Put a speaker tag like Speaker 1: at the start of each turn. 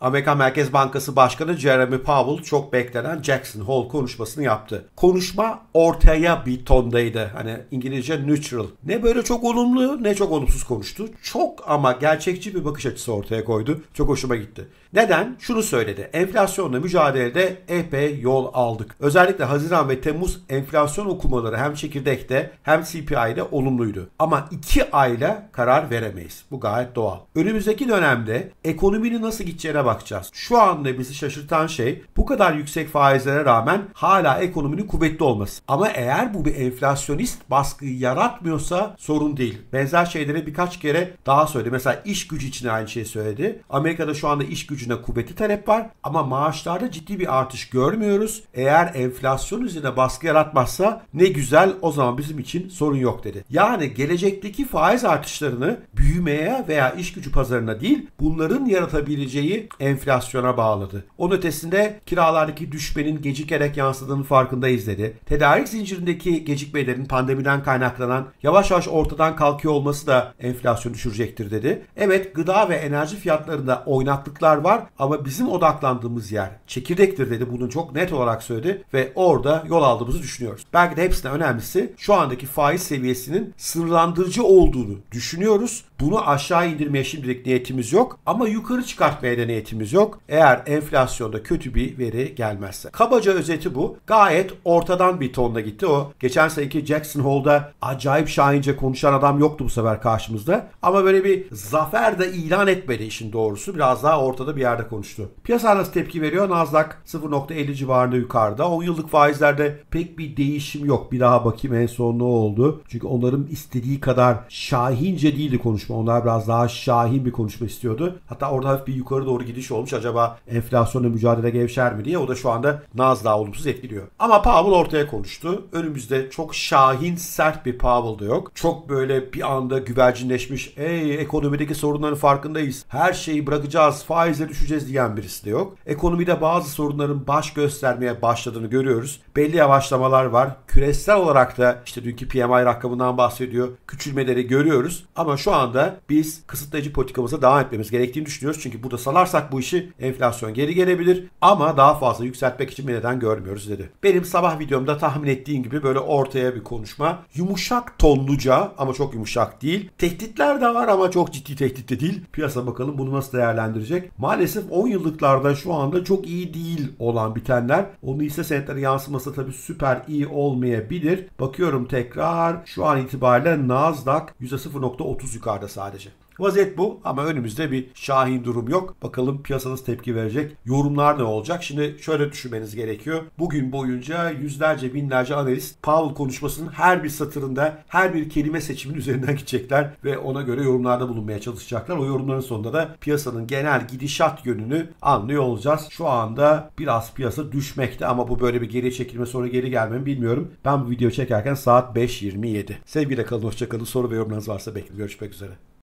Speaker 1: Amerika Merkez Bankası Başkanı Jeremy Powell çok beklenen Jackson Hole konuşmasını yaptı. Konuşma ortaya bir tondaydı. Hani İngilizce neutral. Ne böyle çok olumlu ne çok olumsuz konuştu. Çok ama gerçekçi bir bakış açısı ortaya koydu. Çok hoşuma gitti. Neden? Şunu söyledi. Enflasyonla mücadelede epey yol aldık. Özellikle Haziran ve Temmuz enflasyon okumaları hem çekirdekte hem CPI'de olumluydu. Ama iki ayla karar veremeyiz. Bu gayet doğal. Önümüzdeki dönemde ekonominin nasıl gideceğine bak bakacağız. Şu anda bizi şaşırtan şey bu kadar yüksek faizlere rağmen hala ekonominin kuvvetli olması. Ama eğer bu bir enflasyonist baskıyı yaratmıyorsa sorun değil. Benzer şeyleri birkaç kere daha söyledi. Mesela iş gücü için aynı şeyi söyledi. Amerika'da şu anda iş gücüne kuvvetli talep var ama maaşlarda ciddi bir artış görmüyoruz. Eğer enflasyon üzerine baskı yaratmazsa ne güzel o zaman bizim için sorun yok dedi. Yani gelecekteki faiz artışlarını büyümeye veya iş gücü pazarına değil bunların yaratabileceği enflasyona bağladı. Onun ötesinde kiralardaki düşmenin gecikerek yansıdığının farkındayız dedi. Tedarik zincirindeki gecikmelerin pandemiden kaynaklanan yavaş yavaş ortadan kalkıyor olması da enflasyonu düşürecektir dedi. Evet gıda ve enerji fiyatlarında oynaklıklar var ama bizim odaklandığımız yer çekirdektir dedi. Bunu çok net olarak söyledi ve orada yol aldığımızı düşünüyoruz. Belki de hepsinden önemlisi şu andaki faiz seviyesinin sınırlandırıcı olduğunu düşünüyoruz. Bunu aşağı indirmeye şimdilik niyetimiz yok ama yukarı çıkartmaya da niyetimiz maliyetimiz yok. Eğer enflasyonda kötü bir veri gelmezse. Kabaca özeti bu. Gayet ortadan bir tonda gitti o. Geçen seneki Jackson Hole'da acayip şahince konuşan adam yoktu bu sefer karşımızda. Ama böyle bir zafer de ilan etmedi işin doğrusu. Biraz daha ortada bir yerde konuştu. Piyasa nasıl tepki veriyor? Nasdaq 0.50 civarında yukarıda. 10 yıllık faizlerde pek bir değişim yok. Bir daha bakayım en son ne oldu. Çünkü onların istediği kadar şahince değildi konuşma. Onlar biraz daha şahin bir konuşma istiyordu. Hatta orada hafif bir yukarı doğru gidiyor yükseliş olmuş. Acaba enflasyonla mücadele gevşer mi diye. O da şu anda Naz daha olumsuz etkiliyor. Ama Powell ortaya konuştu. Önümüzde çok şahin sert bir Powell da yok. Çok böyle bir anda güvercinleşmiş. Ey ekonomideki sorunların farkındayız. Her şeyi bırakacağız. Faizle düşeceğiz diyen birisi de yok. Ekonomide bazı sorunların baş göstermeye başladığını görüyoruz. Belli yavaşlamalar var. Küresel olarak da işte dünkü PMI rakamından bahsediyor. Küçülmeleri görüyoruz. Ama şu anda biz kısıtlayıcı politikamıza devam etmemiz gerektiğini düşünüyoruz. Çünkü burada salarsak bu işi enflasyon geri gelebilir ama daha fazla yükseltmek için bir neden görmüyoruz dedi. Benim sabah videomda tahmin ettiğim gibi böyle ortaya bir konuşma. Yumuşak tonluca ama çok yumuşak değil. Tehditler de var ama çok ciddi tehdit de değil. Piyasa bakalım bunu nasıl değerlendirecek. Maalesef 10 yıllıklarda şu anda çok iyi değil olan bitenler. Onu ise senetleri yansıması tabii süper iyi olmayabilir. Bakıyorum tekrar şu an itibariyle Nasdaq %0.30 yukarıda sadece. Vaziyet bu ama önümüzde bir şahin durum yok. Bakalım piyasanız tepki verecek. Yorumlar ne olacak? Şimdi şöyle düşünmeniz gerekiyor. Bugün boyunca yüzlerce binlerce analist Powell konuşmasının her bir satırında her bir kelime seçimin üzerinden gidecekler ve ona göre yorumlarda bulunmaya çalışacaklar. O yorumların sonunda da piyasanın genel gidişat yönünü anlıyor olacağız. Şu anda biraz piyasa düşmekte ama bu böyle bir geri çekilme sonra geri gelmemi bilmiyorum. Ben bu video çekerken saat 5.27. Sevgiyle kalın, hoşçakalın. Soru ve yorumlarınız varsa bekliyorum. Görüşmek üzere.